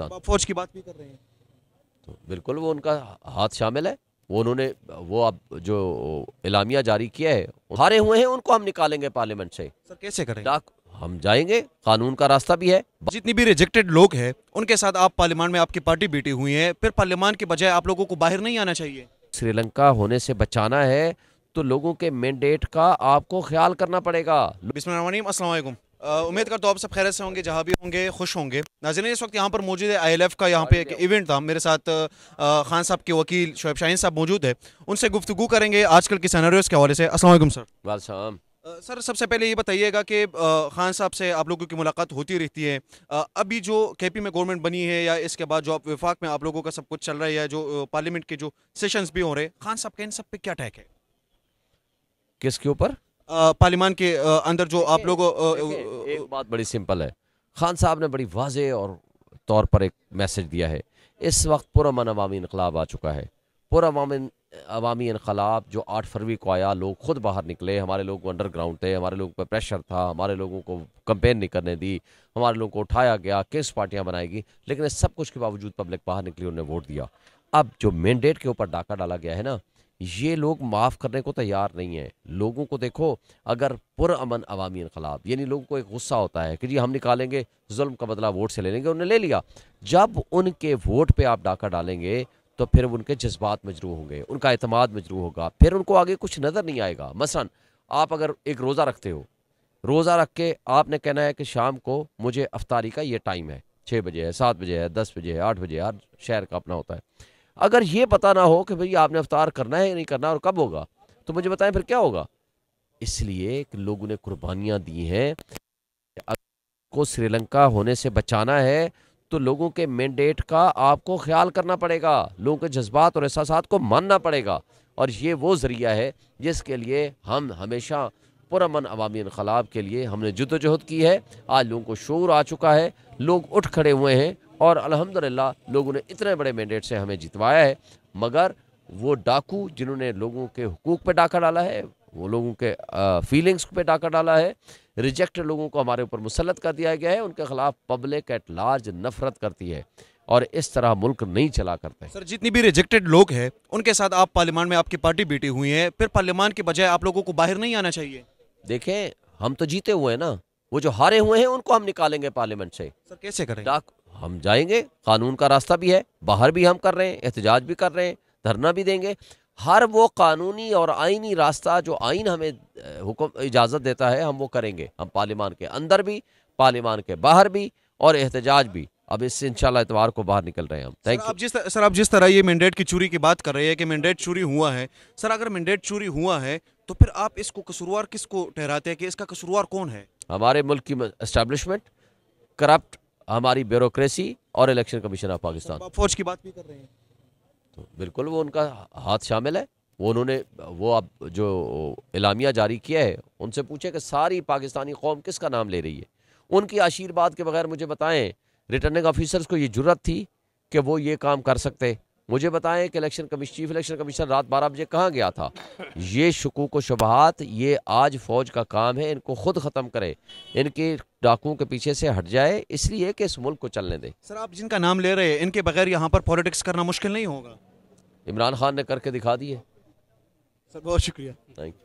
तो फौज की बात भी कर रहे हैं तो बिल्कुल वो उनका हाथ शामिल है वो उन्होंने वो अब जो इलामिया जारी किया है हारे हुए हैं उनको हम निकालेंगे पार्लियामेंट से सर कैसे करें हम जाएंगे कानून का रास्ता भी है जितनी भी रिजेक्टेड लोग हैं उनके साथ आप पार्लियामान में आपकी पार्टी बेटी हुई है फिर पार्लियामान के बजाय आप लोगों को बाहर नहीं आना चाहिए श्रीलंका होने से बचाना है तो लोगों के मैंडेट का आपको ख्याल करना पड़ेगा बिस्मिल उम्मीद करता हूँ आप सब खैर से होंगे जहाँ भी होंगे खुश होंगे नाजरीन इस वक्त यहाँ पर मौजूद है आई का यहाँ पे एक इवेंट हाँ था मेरे साथ खान साहब के वकील शोब शाहीन साहब मौजूद है उनसे गुफ्तु करेंगे आजकल के सनारियोज़ के हवाले से असल सर सर सबसे पहले ये बताइएगा कि खान साहब से आप लोगों की मुलाकात होती रहती है अभी जो के पी में गवर्नमेंट बनी है या इसके बाद जो आप विफाक में आप लोगों का सब कुछ चल रहा है जो पार्लियामेंट के जो सेशन भी हो रहे हैं खान साहब के इन सब पे क्या टैक है किसके ऊपर पार्लियामान के अंदर जो आप लोग बात बड़ी सिंपल है खान साहब ने बड़ी वाज और तौर पर एक मैसेज दिया है इस वक्त पुरमन अवामी इनकलाब आ चुका है पुरमन अवामी इनकलाब जो आठ फरवरी को आया लोग खुद बाहर निकले हमारे लोग अंडरग्राउंड थे हमारे लोगों पर प्रेशर था हमारे लोगों को कंपेन नहीं करने दी हमारे लोगों को उठाया गया किस पार्टियां बनाएगी लेकिन इस सब कुछ के बावजूद पब्लिक बाहर निकली उन्होंने वोट दिया अब जो मैंडेट के ऊपर डाका डाला गया है ना ये लोग माफ़ करने को तैयार नहीं है लोगों को देखो अगर पुरान अवामी इनकलाब यानी लोगों को एक गुस्सा होता है कि जी हम निकालेंगे जुल्म का बदला वोट से ले लेंगे उन्हें ले लिया जब उनके वोट पे आप डाका डालेंगे तो फिर उनके जज्बात मजरू होंगे उनका अतमाद मजरू होगा फिर उनको आगे कुछ नज़र नहीं आएगा मसा आप अगर एक रोज़ा रखते हो रोज़ा रख के आपने कहना है कि शाम को मुझे अफ्तारी का ये टाइम है छः बजे है सात बजे है दस बजे है आठ बजे हर शहर का अपना होता है अगर ये पता ना हो कि भाई आपने अवतार करना है या नहीं करना और कब होगा तो मुझे बताएं फिर क्या होगा इसलिए लोगों ने कुर्बानियां दी हैं को श्रीलंका होने से बचाना है तो लोगों के मैंडेट का आपको ख्याल करना पड़ेगा लोगों के जज्बात और एहसास को मानना पड़ेगा और ये वो ज़रिया है जिसके लिए हम हमेशा पुरमन अवामी इनकलाब के लिए हमने जद्दोजहद की है आज लोगों को शोर आ चुका है लोग उठ खड़े हुए हैं और अल्हम्दुलिल्लाह लोगों ने इतने बड़े मैंडेट से हमें जितवाया है मगर वो डाकू जिन्होंने लोगों के हकूक़ पर डाका डाला है वो लोगों के फीलिंग्स पे डाका डाला है रिजेक्ट लोगों को हमारे ऊपर मुसलत कर दिया गया है उनके खिलाफ पब्लिक एट लार्ज नफरत करती है और इस तरह मुल्क नहीं चला करते सर जितनी भी रिजेक्टेड लोग हैं उनके साथ आप पार्लियामान में आपकी पार्टी बीटी हुई है फिर पार्लियामान के बजाय आप लोगों को बाहर नहीं आना चाहिए देखें हम तो जीते हुए हैं ना वो जो हारे हुए हैं उनको हम निकालेंगे पार्लियामेंट से सर कैसे करें डाकू हम जाएंगे कानून का रास्ता भी है बाहर भी हम कर रहे हैं एहतजाज भी कर रहे हैं धरना भी देंगे हर वो कानूनी और आइनी रास्ता जो आइन हमें हुक्म इजाज़त देता है हम वो करेंगे हम पार्लियामान के अंदर भी पार्लियामान के बाहर भी और एहतजाज भी अब इससे इंशाल्लाह इतवार को बाहर निकल रहे हैं हम थैंक यू जिस सर आप जिस तरह ये मैंडेट की चोरी की बात कर रहे हैं कि मैंडेट चोरी हुआ है सर अगर मैंडेट चोरी हुआ है तो फिर आप इसको कसूरवार किसको ठहराते हैं कि इसका कसूरवार कौन है हमारे मुल्क की एस्टेब्लिशमेंट करप्ट हमारी ब्यूरोक्रेसी और इलेक्शन कमीशन ऑफ पाकिस्तान तो फौज की बात भी कर रहे हैं तो बिल्कुल वो उनका हाथ शामिल है वो उन्होंने वो अब जो इलामिया जारी किया है उनसे पूछे कि सारी पाकिस्तानी कौम किसका नाम ले रही है उनकी आशीर्वाद के बगैर मुझे बताएं रिटर्निंग ऑफिसर्स को ये जरूरत थी कि वो ये काम कर सकते मुझे बताएं कि election commission chief election commission रात बारह बजे कहाँ गया था ये शकूक व शबहत ये आज फौज का काम है इनको खुद ख़त्म करे इनके डाकुओं के पीछे से हट जाए इसलिए कि इस मुल्क को चलने दें सर आप जिनका नाम ले रहे हैं इनके बगैर यहाँ पर पॉलिटिक्स करना मुश्किल नहीं होगा इमरान खान ने करके दिखा दिए सर बहुत शुक्रिया थैंक यू